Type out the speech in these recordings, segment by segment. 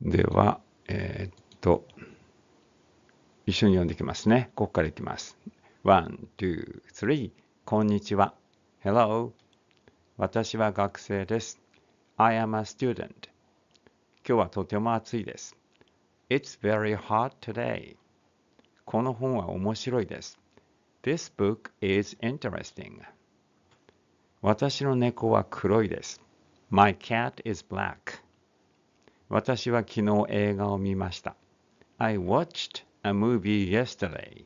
では、えー、っと、一緒に読んでいきますね。ここからいきます。1、2、3. こんにちは。Hello. 私は学生です。I am a student. 今日はとても暑いです。It's very hot today. この本は面白いです。This book is interesting. 私の猫は黒いです。My cat is black. 私は昨日映画を見ました。I watched a movie yesterday.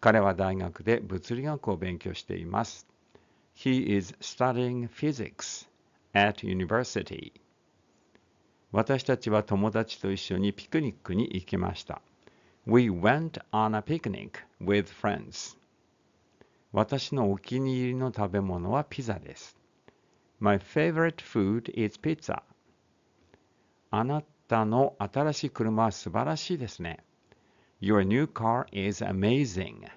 彼は大学で物理学を勉強しています。He is studying physics at university. 私たちは友達と一緒にピクニックに行きました。We went on a picnic with friends. 私のお気に入りの食べ物はピザです。My favorite food is pizza. あなたの新しい車は素晴らしいですね。Your new car is amazing.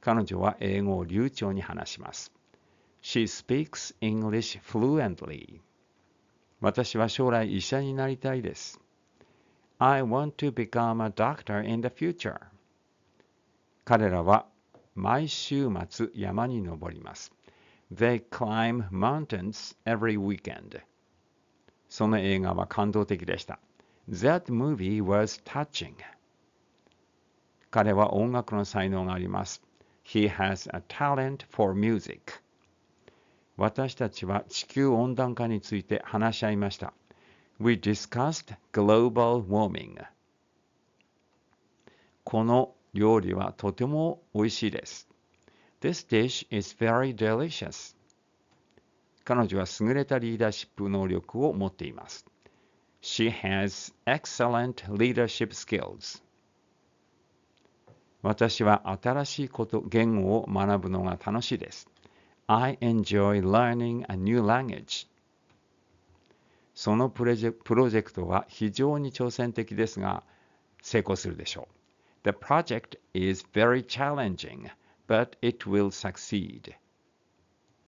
彼女は英語を流暢に話します。She speaks English fluently. 私は将来医者になりたいです。I want to become a doctor in the future. 彼らは毎週末山に登ります。They climb mountains every weekend. その映画は感動的でした。That movie was touching. 彼は音楽の才能があります。He has a talent for music. 私たちは地球温暖化について話し合いました。We discussed global warming. この料理はとても美味しいです。This dish is very delicious. 彼女は優れたリーダーシップ能力を持っています。She has excellent leadership skills. 私は新しいこと言語を学ぶのが楽しいです。I enjoy learning a new language. そのプロジェクトは非常に挑戦的ですが、成功するでしょう。The project is very challenging, but it will succeed.